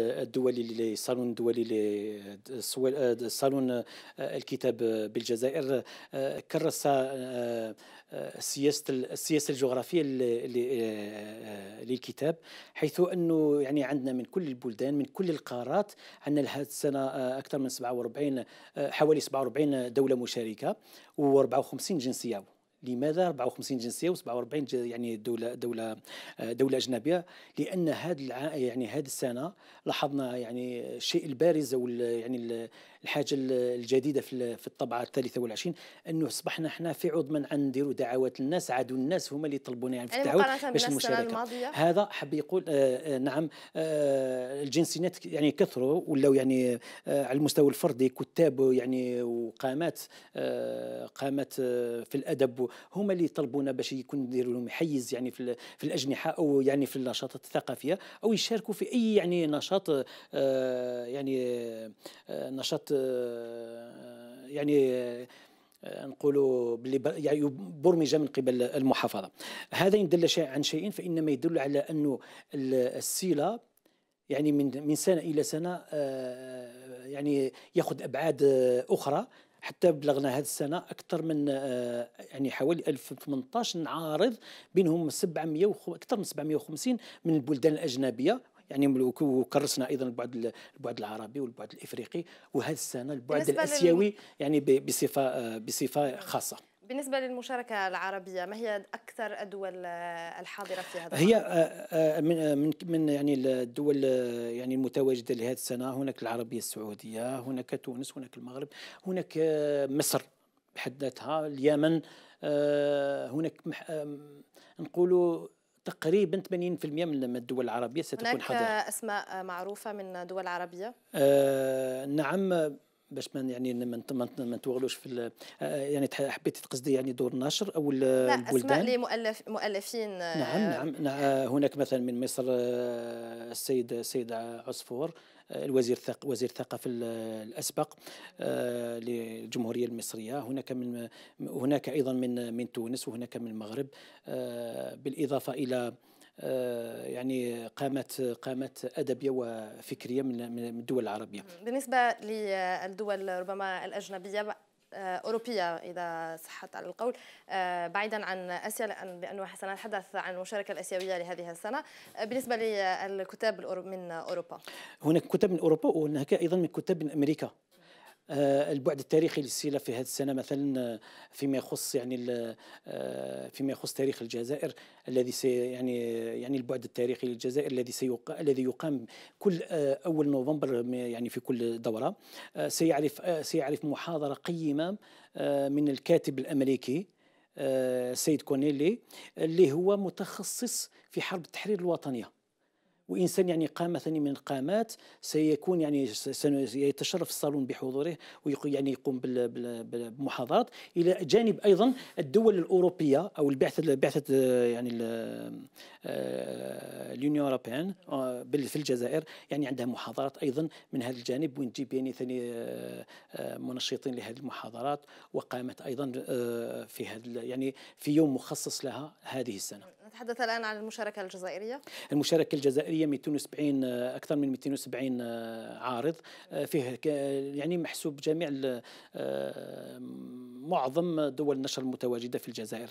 الدولي للصالون الدولي للصالون الكتاب بالجزائر كرس آه، آه، سياسه السياسه الجغرافيه آه، للكتاب حيث انه يعني عندنا من كل البلدان من كل القارات عندنا لهذه السنه اكثر من 47 حوالي 47 دوله مشاركه و54 جنسيه لماذا 54 جنسيه و47 يعني دوله دوله آه، دوله اجنبيه لان هذا الع... يعني هذه السنه لاحظنا يعني الشيء البارز او يعني الحاجه الجديده في في الطبعه الثالثه والعشرين انه اصبحنا احنا في عوض عن نديروا دعوات للناس عادوا الناس هما اللي يطلبونا يعني في الدعوات باش المشاركه هذا حب يقول آه،, آه نعم آه الجنسيات يعني كثروا ولاو يعني آه على المستوى الفردي كتاب يعني وقامات آه قامات آه في الادب هما اللي يطلبونا باش يكون نديروا لهم حيز يعني في, في الاجنحه او يعني في النشاطات الثقافيه او يشاركوا في اي يعني نشاط آه، يعني آه، نشاط آه، يعني نقولوا باللي يعني برمجه من قبل المحافظه هذا ان دل عن شيء فانما يدل على انه السيله يعني من من سنه الى سنه يعني ياخذ ابعاد اخرى حتى بلغنا هذه السنه اكثر من آه، يعني حوالي 1018 عارض بينهم 700 اكثر من 750 من البلدان الاجنبيه يعني وكرسنا ايضا البعد البعد العربي والبعد الافريقي وهذه السنه البعد الاسيوي يعني بصفه آه، بصفه خاصه بالنسبة للمشاركة العربية ما هي أكثر الدول آه، الحاضرة في هذا هي آه، آه، من من يعني الدول يعني المتواجدة لهذه السنة هناك العربية السعودية هناك تونس هناك المغرب هناك مصر بحد ذاتها اليمن هناك نقولوا تقريبا 80% من الدول العربية ستكون حاضرة هناك أسماء معروفة من دول عربية آه نعم باش ما يعني ما نتوغلوش في آه، آه، يعني حبيتي تقصدي يعني دور النشر او البلدان لا اسماء لمؤلف مؤلفين آه، نعم نعم, نعم. هناك مثلا من مصر السيد السيد عصفور الوزير ثق وزير الثقافه الاسبق للجمهوريه المصريه هناك من هناك ايضا من من تونس وهناك من المغرب بالاضافه الى آه، يعني قامت قامت ادبيه وفكريه من من الدول العربيه. بالنسبه للدول ربما الاجنبيه آه، أوروبية إذا صحت على القول آه، بعيدا عن آسيا لأنه سنتحدث عن المشاركة الآسيوية لهذه السنة بالنسبة للكتاب من أوروبا هناك كتاب من أوروبا وهناك أيضا من كتاب من أمريكا آه، البعد التاريخي للسيله في هذه السنه مثلا آه، فيما يخص يعني آه، فيما يخص تاريخ الجزائر الذي سي يعني يعني البعد التاريخي للجزائر الذي سيقام الذي يقام كل اول نوفمبر يعني في كل دوره سيعرف سيعرف محاضره قيمه من الكاتب الامريكي سيد كونيلي اللي هو متخصص في حرب التحرير الوطنيه وانسان يعني قامه ثاني من القامات سيكون يعني سيتشرف الصالون بحضوره ويعني يقوم بالمحاضرات الى جانب ايضا الدول الاوروبيه او البعثه البعثه يعني اليونيو اوروبيان آه، في الجزائر يعني عندها محاضرات ايضا من هذا الجانب وين تجيب يعني ثاني آه، آه، منشطين لهذه المحاضرات وقامت ايضا في هذا يعني في يوم مخصص لها هذه السنه. نتحدث الان عن المشاركه الجزائريه. المشاركه الجزائريه 270 اكثر من 270 عارض فيه يعني محسوب جميع معظم دول النشر المتواجده في الجزائر.